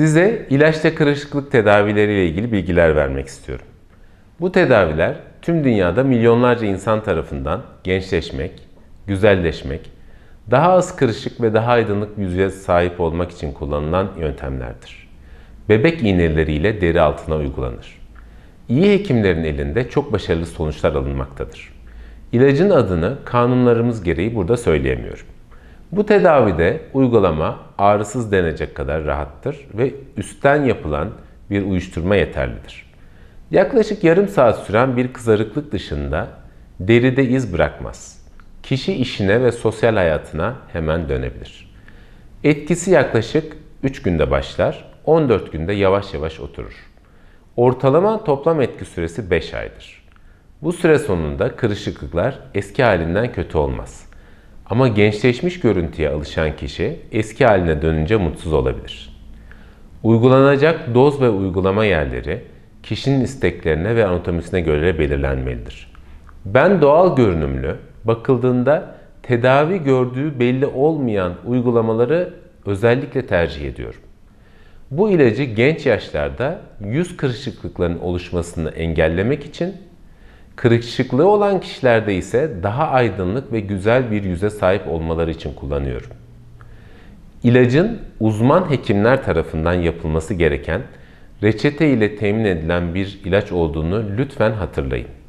Size ilaçta kırışıklık tedavileriyle ilgili bilgiler vermek istiyorum. Bu tedaviler tüm dünyada milyonlarca insan tarafından gençleşmek, güzelleşmek, daha az kırışık ve daha aydınlık bir yüze sahip olmak için kullanılan yöntemlerdir. Bebek iğneleriyle deri altına uygulanır. İyi hekimlerin elinde çok başarılı sonuçlar alınmaktadır. İlacın adını kanunlarımız gereği burada söyleyemiyorum. Bu tedavide uygulama ağrısız denecek kadar rahattır ve üstten yapılan bir uyuşturma yeterlidir. Yaklaşık yarım saat süren bir kızarıklık dışında deride iz bırakmaz. Kişi işine ve sosyal hayatına hemen dönebilir. Etkisi yaklaşık 3 günde başlar, 14 günde yavaş yavaş oturur. Ortalama toplam etki süresi 5 aydır. Bu süre sonunda kırışıklıklar eski halinden kötü olmaz. Ama gençleşmiş görüntüye alışan kişi eski haline dönünce mutsuz olabilir. Uygulanacak doz ve uygulama yerleri kişinin isteklerine ve anatomisine göre belirlenmelidir. Ben doğal görünümlü, bakıldığında tedavi gördüğü belli olmayan uygulamaları özellikle tercih ediyorum. Bu ilacı genç yaşlarda yüz kırışıklıklarının oluşmasını engellemek için Kırışıklığı olan kişilerde ise daha aydınlık ve güzel bir yüze sahip olmaları için kullanıyorum. İlacın uzman hekimler tarafından yapılması gereken, reçete ile temin edilen bir ilaç olduğunu lütfen hatırlayın.